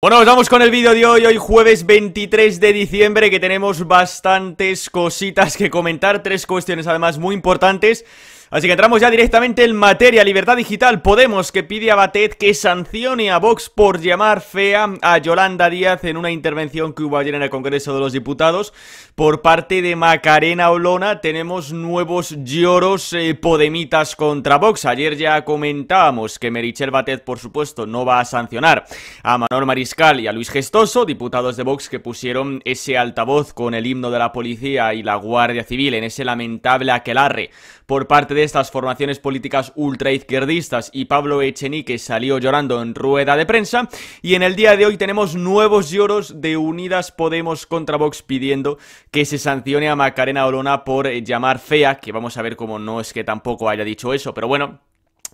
Bueno, os vamos con el vídeo de hoy, hoy jueves 23 de diciembre que tenemos bastantes cositas que comentar, tres cuestiones además muy importantes Así que entramos ya directamente en materia. Libertad Digital Podemos que pide a Batet que sancione a Vox por llamar fea a Yolanda Díaz en una intervención que hubo ayer en el Congreso de los Diputados. Por parte de Macarena Olona tenemos nuevos lloros eh, podemitas contra Vox. Ayer ya comentábamos que Merichel Batet, por supuesto, no va a sancionar a Manor Mariscal y a Luis Gestoso, diputados de Vox que pusieron ese altavoz con el himno de la policía y la Guardia Civil en ese lamentable aquelarre por parte de de estas formaciones políticas ultraizquierdistas y Pablo Echenique salió llorando en rueda de prensa. Y en el día de hoy tenemos nuevos lloros de Unidas Podemos contra Vox pidiendo que se sancione a Macarena Olona por llamar fea, que vamos a ver cómo no es que tampoco haya dicho eso, pero bueno,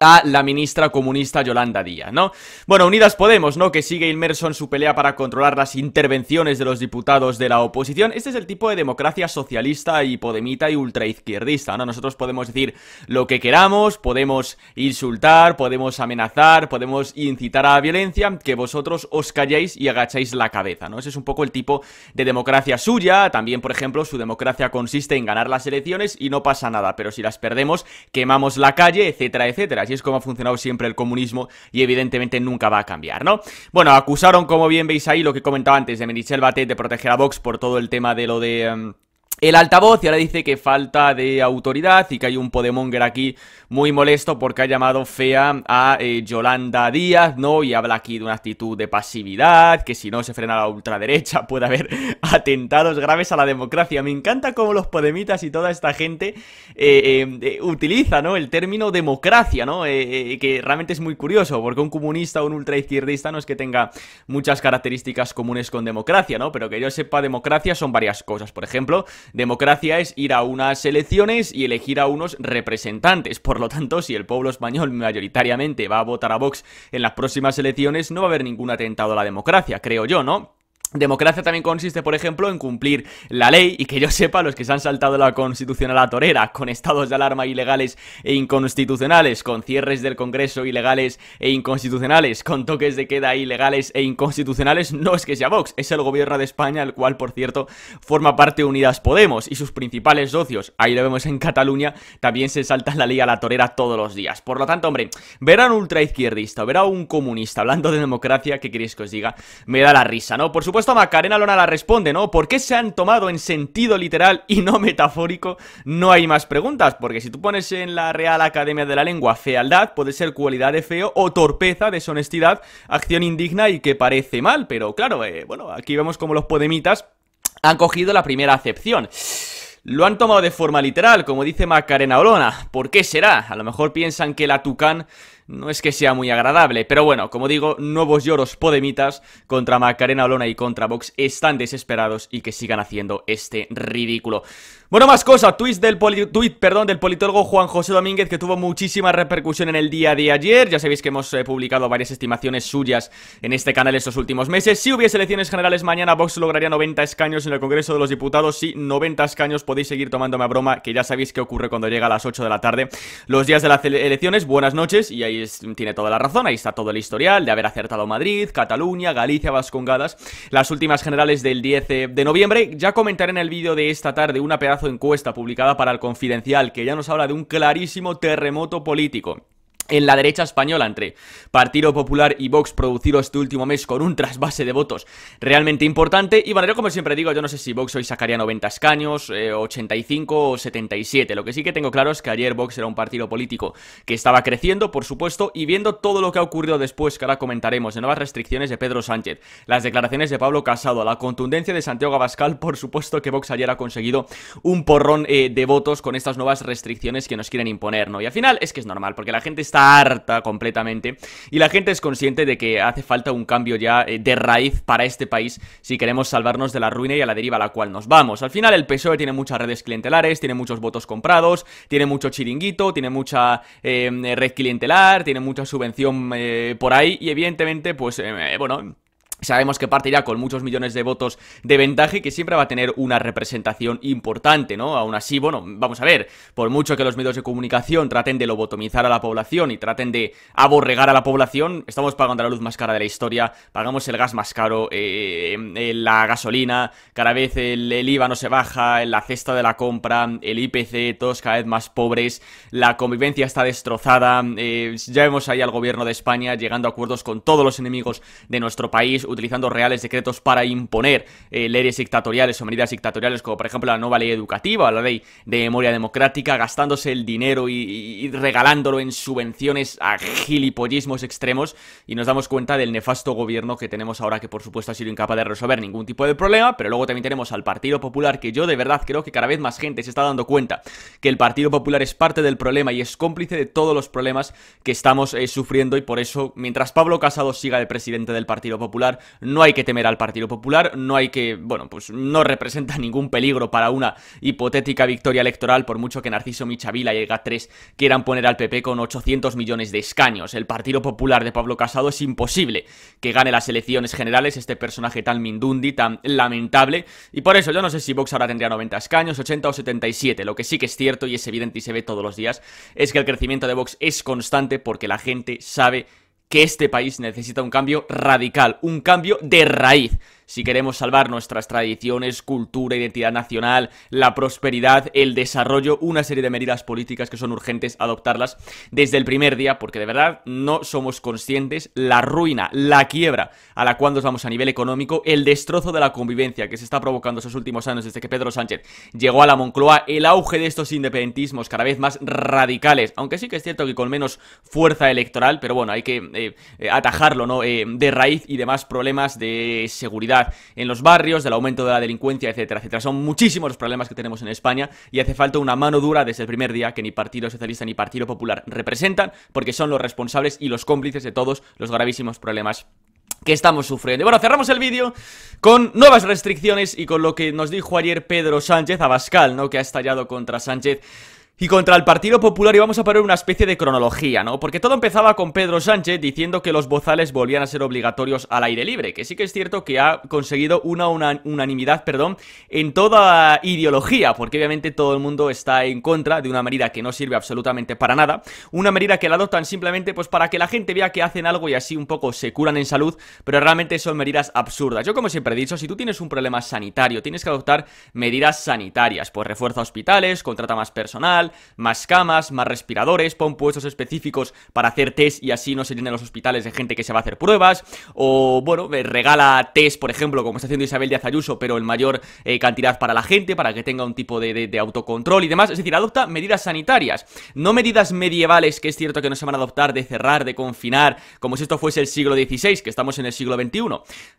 a la ministra comunista Yolanda Díaz, ¿no? Bueno, Unidas Podemos, ¿no? Que sigue inmerso en su pelea para controlar las intervenciones de los diputados de la oposición. Este es el tipo de democracia socialista y podemita y ultraizquierdista, ¿no? Nosotros podemos decir lo que queramos, podemos insultar, podemos amenazar, podemos incitar a la violencia, que vosotros os calláis y agacháis la cabeza, ¿no? Ese es un poco el tipo de democracia suya. También, por ejemplo, su democracia consiste en ganar las elecciones y no pasa nada, pero si las perdemos, quemamos la calle, etcétera, etcétera así es como ha funcionado siempre el comunismo y evidentemente nunca va a cambiar, ¿no? Bueno, acusaron, como bien veis ahí, lo que comentaba antes de Menichel Batet de proteger a Vox por todo el tema de lo de... Em, el altavoz y ahora dice que falta de autoridad y que hay un Podemonger aquí muy molesto porque ha llamado fea a eh, Yolanda Díaz, ¿no? Y habla aquí de una actitud de pasividad, que si no se frena la ultraderecha puede haber atentados graves a la democracia. Me encanta cómo los Podemitas y toda esta gente eh, eh, utiliza, ¿no? El término democracia, ¿no? que realmente es muy curioso porque un comunista o un ultraizquierdista no es que tenga muchas características comunes con democracia, ¿no? Pero que yo sepa, democracia son varias cosas. Por ejemplo, Democracia es ir a unas elecciones y elegir a unos representantes. Por lo tanto, si el pueblo español mayoritariamente va a votar a Vox en las próximas elecciones, no va a haber ningún atentado a la democracia, creo yo, ¿no? Democracia también consiste, por ejemplo, en cumplir la ley y que yo sepa, los que se han saltado la constitución a la torera, con estados de alarma ilegales e inconstitucionales, con cierres del Congreso ilegales e inconstitucionales, con toques de queda ilegales e inconstitucionales, no es que sea Vox, es el gobierno de España, el cual, por cierto, forma parte de Unidas Podemos y sus principales socios, ahí lo vemos en Cataluña, también se salta la ley a la torera todos los días. Por lo tanto, hombre, ver a un ultraizquierdista, ver a un comunista hablando de democracia, ¿qué queréis que os diga? Me da la risa, ¿no? Por supuesto, Macarena Lona la responde, ¿no? ¿Por qué se han tomado en sentido literal y no metafórico? No hay más preguntas, porque si tú pones en la Real Academia de la Lengua fealdad, puede ser cualidad de feo o torpeza, deshonestidad, acción indigna y que parece mal, pero claro, eh, bueno, aquí vemos como los podemitas han cogido la primera acepción. Lo han tomado de forma literal, como dice Macarena Olona. ¿Por qué será? A lo mejor piensan que la Tucán no es que sea muy agradable. Pero bueno, como digo, nuevos lloros podemitas contra Macarena Olona y contra Vox están desesperados y que sigan haciendo este ridículo. Bueno, más cosas, tweet del, tweet, perdón, del politólogo Juan José Domínguez que tuvo muchísima repercusión en el día de ayer. Ya sabéis que hemos eh, publicado varias estimaciones suyas en este canal estos últimos meses. Si hubiese elecciones generales mañana, Vox lograría 90 escaños en el Congreso de los Diputados. Sí, 90 escaños, podéis seguir tomándome a broma, que ya sabéis qué ocurre cuando llega a las 8 de la tarde. Los días de las elecciones, buenas noches y ahí tiene toda la razón, ahí está todo el historial de haber acertado Madrid, Cataluña, Galicia, Vascongadas, las últimas generales del 10 eh, de noviembre. Ya comentaré en el vídeo de esta tarde una pedazo de encuesta publicada para el Confidencial que ya nos habla de un clarísimo terremoto político en la derecha española entre Partido Popular y Vox producido este último mes con un trasvase de votos realmente importante y bueno, yo como siempre digo yo no sé si Vox hoy sacaría 90 escaños 85 eh, o 77 lo que sí que tengo claro es que ayer Vox era un partido político que estaba creciendo por supuesto y viendo todo lo que ha ocurrido después que ahora comentaremos de nuevas restricciones de Pedro Sánchez las declaraciones de Pablo Casado la contundencia de Santiago Abascal por supuesto que Vox ayer ha conseguido un porrón eh, de votos con estas nuevas restricciones que nos quieren imponer no y al final es que es normal porque la gente está harta completamente y la gente es consciente de que hace falta un cambio ya eh, de raíz para este país si queremos salvarnos de la ruina y a la deriva a la cual nos vamos. Al final el PSOE tiene muchas redes clientelares, tiene muchos votos comprados, tiene mucho chiringuito, tiene mucha eh, red clientelar, tiene mucha subvención eh, por ahí y evidentemente pues bueno Sabemos que partirá con muchos millones de votos de ventaja y que siempre va a tener una representación importante, ¿no? Aún así, bueno, vamos a ver, por mucho que los medios de comunicación traten de lobotomizar a la población y traten de aborregar a la población, estamos pagando la luz más cara de la historia, pagamos el gas más caro, eh, eh, la gasolina, cada vez el, IVA no se baja, la cesta de la compra, el IPC, todos cada vez más pobres, la convivencia está destrozada, eh, ya vemos ahí al gobierno de España llegando a acuerdos con todos los enemigos de nuestro país, utilizando reales decretos para imponer eh, leyes dictatoriales o medidas dictatoriales, como por ejemplo la nueva ley educativa, la ley de memoria democrática, gastándose el dinero y, regalándolo en subvenciones a gilipollismos extremos, y nos damos cuenta del nefasto gobierno que tenemos ahora, que por supuesto ha sido incapaz de resolver ningún tipo de problema, pero luego también tenemos al Partido Popular, que yo de verdad creo que cada vez más gente se está dando cuenta que el Partido Popular es parte del problema y es cómplice de todos los problemas que estamos eh, sufriendo y por eso, mientras Pablo Casado siga de presidente del Partido Popular, no hay que temer al Partido Popular, no hay que, bueno, pues no representa ningún peligro para una hipotética victoria electoral, por mucho que Narciso Michavila y el 3 quieran poner al PP con 800 millones de escaños. El Partido Popular de Pablo Casado es imposible que gane las elecciones generales, este personaje tan mindundi, tan lamentable, y por eso yo no sé si Vox ahora tendría 90 escaños, 80 o 77, lo que sí que es cierto y es evidente y se ve todos los días, es que el crecimiento de Vox es constante porque la gente sabe que este país necesita un cambio radical, un cambio de raíz si queremos salvar nuestras tradiciones, cultura, identidad nacional, la prosperidad, el desarrollo, una serie de medidas políticas que son urgentes adoptarlas desde el primer día, porque de verdad no somos conscientes la ruina, la quiebra a la cual nos vamos a nivel económico, el destrozo de la convivencia que se está provocando esos últimos años desde que Pedro Sánchez llegó a la Moncloa, el auge de estos independentismos cada vez más radicales, aunque sí que es cierto que con menos fuerza electoral, pero bueno, hay que eh, eh, atajarlo, ¿no? Eh, de raíz y demás problemas de seguridad en los barrios, del aumento de la delincuencia, etcétera, etcétera. Son muchísimos los problemas que tenemos en España y hace falta una mano dura desde el primer día que ni Partido Socialista ni Partido Popular representan, porque son los responsables y los cómplices de todos los gravísimos problemas que estamos sufriendo. Y bueno, cerramos el vídeo con nuevas restricciones y con lo que nos dijo ayer Pedro Sánchez, Abascal, ¿no? Que ha estallado contra Sánchez y contra el Partido Popular vamos a poner una especie de cronología, ¿no? Porque todo empezaba con Pedro Sánchez diciendo que los bozales volvían a ser obligatorios al aire libre, que sí que es cierto que ha conseguido una, unanimidad, perdón, en toda ideología, porque obviamente todo el mundo está en contra de una medida que no sirve absolutamente para nada, una medida que la adoptan simplemente pues para que la gente vea que hacen algo y así un poco se curan en salud, pero realmente son medidas absurdas. Yo como siempre he dicho, si tú tienes un problema sanitario, tienes que adoptar medidas sanitarias, pues refuerza hospitales, contrata más personal, más camas, más respiradores, pon puestos específicos para hacer test y así no se llenen los hospitales de gente que se va a hacer pruebas, o bueno, eh, regala test, por ejemplo, como está haciendo Isabel de Ayuso, pero en mayor eh, cantidad para la gente, para que tenga un tipo de, de autocontrol y demás, es decir, adopta medidas sanitarias, no medidas medievales que es cierto que no se van a adoptar de cerrar, de confinar, como si esto fuese el siglo XVI, que estamos en el siglo XXI,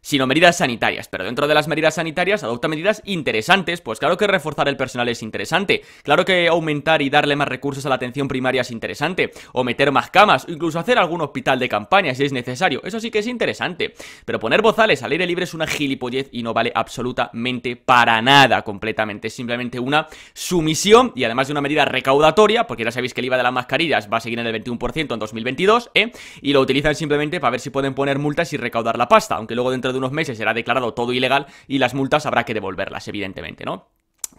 sino medidas sanitarias, pero dentro de las medidas sanitarias adopta medidas interesantes, pues claro que reforzar el personal es interesante, claro que aumentar y darle más recursos a la atención primaria es interesante, o meter más camas, o incluso hacer algún hospital de campaña si es necesario, eso sí que es interesante. Pero poner bozales al aire libre es una gilipollez y no vale absolutamente para nada completamente, es simplemente una sumisión y además de una medida recaudatoria, porque ya sabéis que el IVA de las mascarillas va a seguir en el 21% en 2022, ¿eh? y lo utilizan simplemente para ver si pueden poner multas y recaudar la pasta, aunque luego dentro de unos meses será declarado todo ilegal y las multas habrá que devolverlas, evidentemente, ¿no?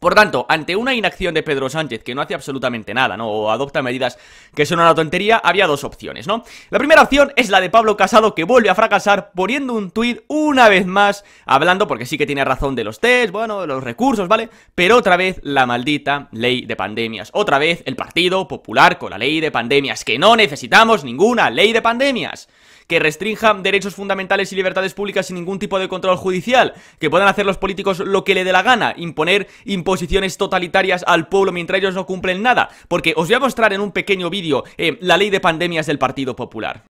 Por tanto, ante una inacción de Pedro Sánchez que no hace absolutamente nada, ¿no? O adopta medidas que son una tontería, había dos opciones, ¿no? La primera opción es la de Pablo Casado que vuelve a fracasar poniendo un tuit una vez más, hablando, porque sí que tiene razón de los test, bueno, de los recursos, ¿vale? Pero otra vez la maldita ley de pandemias. Otra vez el Partido Popular con la ley de pandemias, que no necesitamos ninguna ley de pandemias que restrinjan derechos fundamentales y libertades públicas sin ningún tipo de control judicial, que puedan hacer los políticos lo que le dé la gana, imponer imposiciones totalitarias al pueblo mientras ellos no cumplen nada, porque os voy a mostrar en un pequeño vídeo eh, la ley de pandemias del Partido Popular.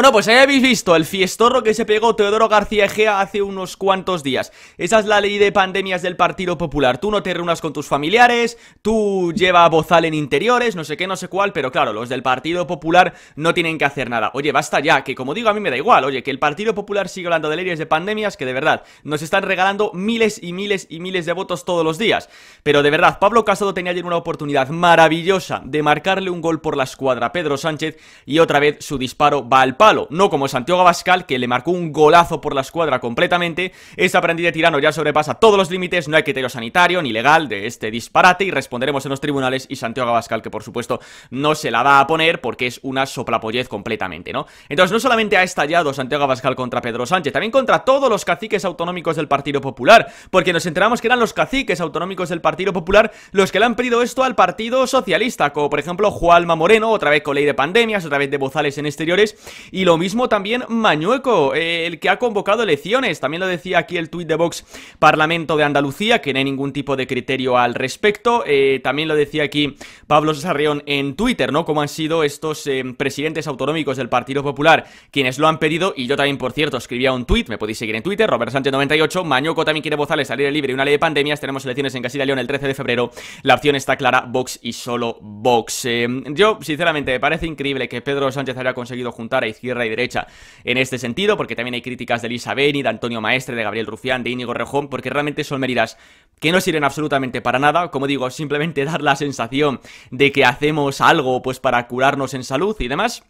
Bueno, pues ahí habéis visto el fiestorro que se pegó Teodoro García Egea hace unos cuantos días. Esa es la ley de pandemias del Partido Popular. Tú no te reúnas con tus familiares, tú lleva bozal en interiores, no sé qué, no sé cuál, pero claro, los del Partido Popular no tienen que hacer nada. Oye, basta ya, que como digo, a mí me da igual, oye, que el Partido Popular sigue hablando de leyes de pandemias que de verdad nos están regalando miles y miles y miles de votos todos los días. Pero de verdad, Pablo Casado tenía ayer una oportunidad maravillosa de marcarle un gol por la escuadra a Pedro Sánchez y otra vez su disparo va al palo no como Santiago Abascal, que le marcó un golazo por la escuadra completamente. Este aprendiz de tirano ya sobrepasa todos los límites, no hay criterio sanitario ni legal de este disparate y responderemos en los tribunales y Santiago Abascal, que por supuesto no se la va a poner porque es una soplapollez completamente, ¿no? Entonces no solamente ha estallado Santiago Abascal contra Pedro Sánchez, también contra todos los caciques autonómicos del Partido Popular, porque nos enteramos que eran los caciques autonómicos del Partido Popular los que le han pedido esto al Partido Socialista, como por ejemplo Juanma Moreno, otra vez con ley de pandemias, otra vez de bozales en exteriores, y lo mismo también Mañueco, el que ha convocado elecciones. También lo decía aquí el tuit de Vox Parlamento de Andalucía, que no hay ningún tipo de criterio al respecto. Eh, también lo decía aquí Pablo Sarrión en Twitter, ¿no? Cómo han sido estos eh, presidentes autonómicos del Partido Popular quienes lo han pedido. Y yo también, por cierto, escribía un tuit, me podéis seguir en Twitter, Robert Sánchez 98. Mañueco también quiere bozarle salir libre y una ley de pandemias. Tenemos elecciones en Casilla y León el 13 de febrero. La opción está clara, Vox y solo Vox. Eh, yo, sinceramente, me parece increíble que Pedro Sánchez haya conseguido juntar a izquierda y derecha en este sentido, porque también hay críticas de Elisa Beni, de Antonio Maestre, de Gabriel Rufián, de Íñigo Rejón, porque realmente son medidas que no sirven absolutamente para nada, como digo, simplemente dar la sensación de que hacemos algo pues para curarnos en salud y demás.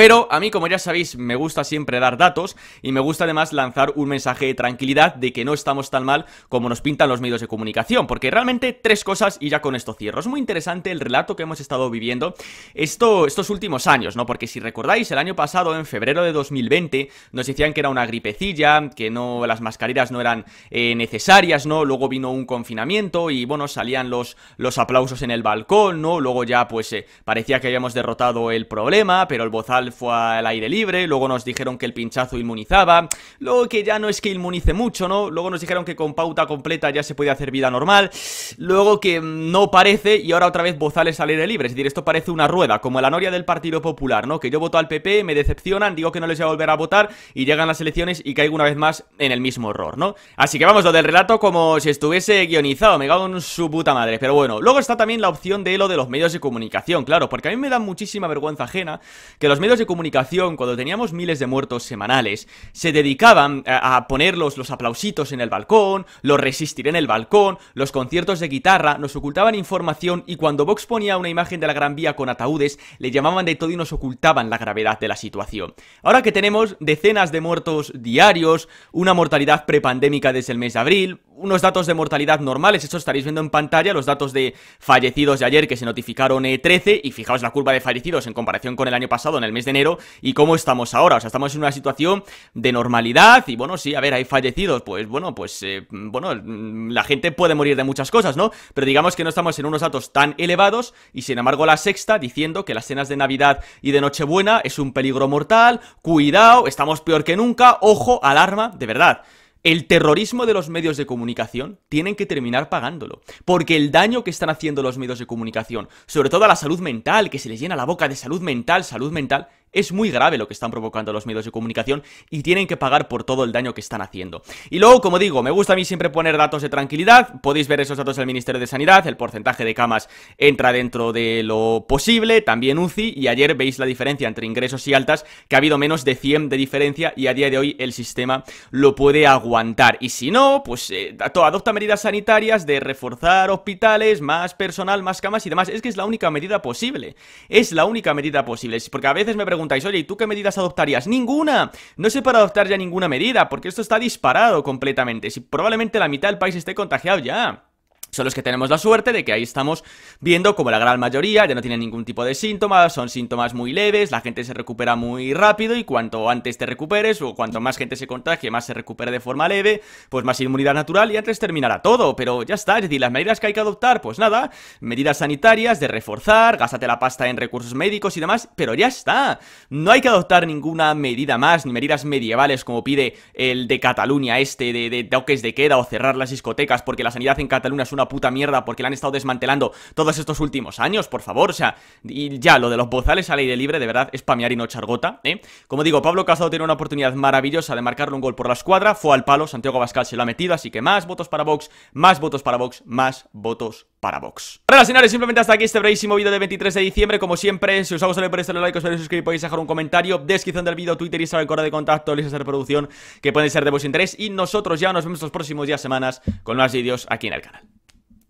Pero a mí, como ya sabéis, me gusta siempre dar datos y me gusta además lanzar un mensaje de tranquilidad de que no estamos tan mal como nos pintan los medios de comunicación, porque realmente tres cosas y ya con esto cierro. Es muy interesante el relato que hemos estado viviendo estos últimos años, ¿no? Porque si recordáis, el año pasado, en febrero de 2020, nos decían que era una gripecilla, que no las mascarillas no eran eh, necesarias, ¿no? Luego vino un confinamiento y, bueno, salían los, los aplausos en el balcón, ¿no? Luego ya, pues, eh, parecía que habíamos derrotado el problema, pero el bozal fue al aire libre, luego nos dijeron que el pinchazo inmunizaba, luego que ya no es que inmunice mucho, ¿no? Luego nos dijeron que con pauta completa ya se puede hacer vida normal, luego que mm, no parece y ahora otra vez bozales al aire libre, es decir, esto parece una rueda, como la noria del Partido Popular, ¿no? Que yo voto al PP, me decepcionan, digo que no les voy a volver a votar y llegan las elecciones y caigo una vez más en el mismo error, ¿no? Así que vamos, lo del relato como si estuviese guionizado, me cago en su puta madre, pero bueno, luego está también la opción de lo de los medios de comunicación, claro, porque a mí me da muchísima vergüenza ajena que los medios de comunicación, cuando teníamos miles de muertos semanales, se dedicaban eh, a, ponerlos los aplausitos en el balcón, los resistir en el balcón, los conciertos de guitarra, nos ocultaban información y cuando Vox ponía una imagen de la Gran Vía con ataúdes, le llamaban de todo y nos ocultaban la gravedad de la situación. Ahora que tenemos decenas de muertos diarios, una mortalidad prepandémica desde el mes de abril, unos datos de mortalidad normales, eso estaréis viendo en pantalla, los datos de fallecidos de ayer que se notificaron eh, e 13 y fijaos la curva de fallecidos en comparación con el año pasado, en el mes de enero, y cómo estamos ahora, o sea, estamos en una situación de normalidad y bueno, sí, a ver, hay fallecidos, pues bueno, pues eh, bueno, mm, la gente puede morir de muchas cosas, ¿no? Pero digamos que no estamos en unos datos tan elevados y sin embargo la sexta diciendo que las cenas de Navidad y de Nochebuena es un peligro mortal, cuidado, estamos peor que nunca, ojo, alarma, de verdad. El terrorismo de los medios de comunicación tienen que terminar pagándolo, porque el daño que están haciendo los medios de comunicación, sobre todo a la salud mental, que se les llena la boca de salud mental, salud mental, es muy grave lo que están provocando los medios de comunicación y tienen que pagar por todo el daño que están haciendo. Y luego, como digo, me gusta a mí siempre poner datos de tranquilidad, podéis ver esos datos del Ministerio de Sanidad, el porcentaje de camas entra dentro de lo posible, también UCI, y ayer veis la diferencia entre ingresos y altas, que ha habido menos de 100 de diferencia y a día de hoy el sistema lo puede aguantar. Y si no, pues eh, adopta medidas sanitarias de reforzar hospitales, más personal, más camas y demás. Es que es la única medida posible. Es la única medida posible. Porque a veces me preguntan oye, ¿y tú qué medidas adoptarías? ¡Ninguna! No sé para adoptar ya ninguna medida, porque esto está disparado completamente. Si probablemente la mitad del país esté contagiado ya son los que tenemos la suerte de que ahí estamos viendo como la gran mayoría ya no tiene ningún tipo de síntomas, son síntomas muy leves, la gente se recupera muy rápido y cuanto antes te recuperes o cuanto más gente se contagie, más se recupere de forma leve, pues más inmunidad natural y antes terminará todo, pero ya está, es decir, las medidas que hay que adoptar, pues nada, medidas sanitarias de reforzar, gástate la pasta en recursos médicos y demás, pero ya está, no hay que adoptar ninguna medida más, ni medidas medievales como pide el de Cataluña este de, de toques de queda o cerrar las discotecas porque la sanidad en Cataluña es una una puta mierda porque la han estado desmantelando todos estos últimos años, por favor. O sea, y ya, lo de los bozales al aire libre, de verdad, es pamear y no chargota, ¿eh? Como digo, Pablo Casado tiene una oportunidad maravillosa de marcarle un gol por la escuadra, fue al palo, Santiago Abascal se lo ha metido, así que más votos para Vox, más votos para Vox, más votos para Vox. las señores, simplemente hasta aquí este brevísimo vídeo de 23 de diciembre. Como siempre, si os ha gustado por este like, os podéis suscribir, podéis dejar un comentario, descripción del vídeo, Twitter, el correo de contacto, listas de reproducción que pueden ser de vuestro interés. Y nosotros ya nos vemos los próximos días, semanas, con más vídeos aquí en el canal.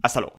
Hasta luego.